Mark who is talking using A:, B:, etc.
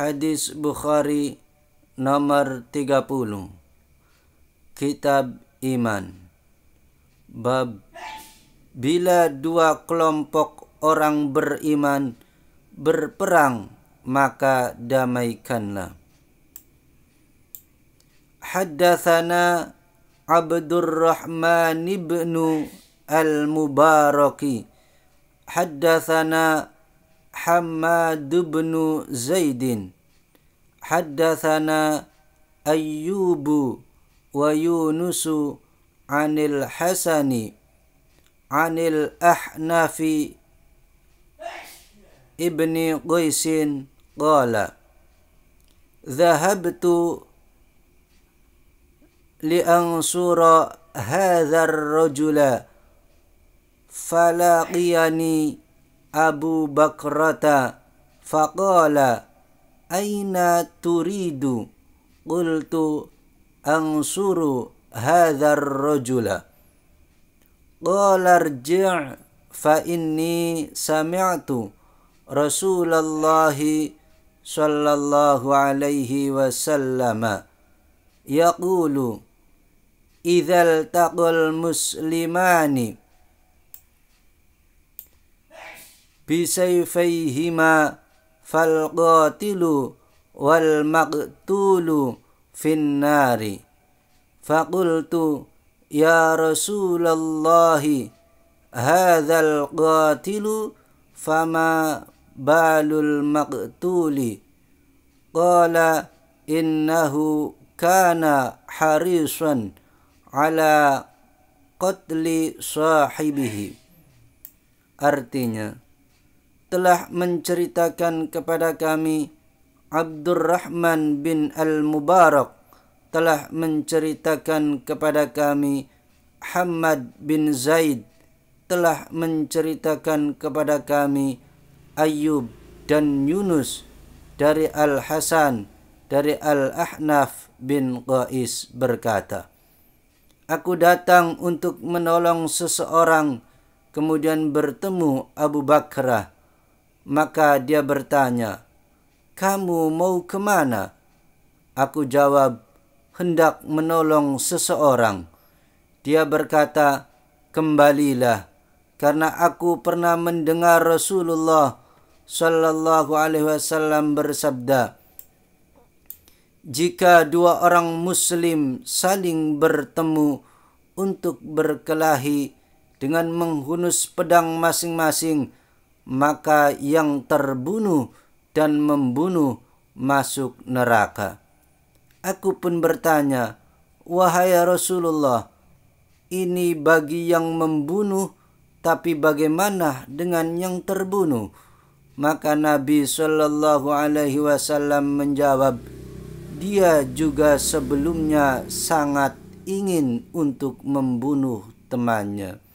A: Hadis Bukhari nomor 30 Kitab Iman Bab Bila dua kelompok orang beriman berperang maka damaikanlah Haddathana Abdurrahman ibn al-Mubaraki Haddathana حماد بن زيد حدثنا أيوب ويونس عن الحسن عن الأحنف ابن قيس قال ذهبت لأنصر هذا الرجل فلاقيني أبو بكرة فقال أين تريد قلت أنصر هذا الرجل قال ارجع فإني سمعت رسول الله صلى الله عليه وسلم يقول إذا التقى المسلمان بسيفيهما فالقاتل والمقتول في النار فقلت يا رسول الله هذا القاتل فما بال المقتول قال إنه كان حريصا على قتل صاحبه Artinya, telah menceritakan kepada kami Abdurrahman bin Al-Mubarak telah menceritakan kepada kami Hamad bin Zaid telah menceritakan kepada kami Ayub dan Yunus dari Al-Hasan dari Al-Ahnaf bin Qais berkata Aku datang untuk menolong seseorang kemudian bertemu Abu Bakrah Maka dia bertanya, Kamu mau kemana? Aku jawab, hendak menolong seseorang. Dia berkata, kembalilah, karena aku pernah mendengar Rasulullah Sallallahu Alaihi Wasallam bersabda, jika dua orang Muslim saling bertemu untuk berkelahi dengan menghunus pedang masing-masing, maka yang terbunuh dan membunuh masuk neraka. Aku pun bertanya, "Wahai Rasulullah, ini bagi yang membunuh, tapi bagaimana dengan yang terbunuh?" Maka Nabi Shallallahu Alaihi Wasallam menjawab, "Dia juga sebelumnya sangat ingin untuk membunuh temannya."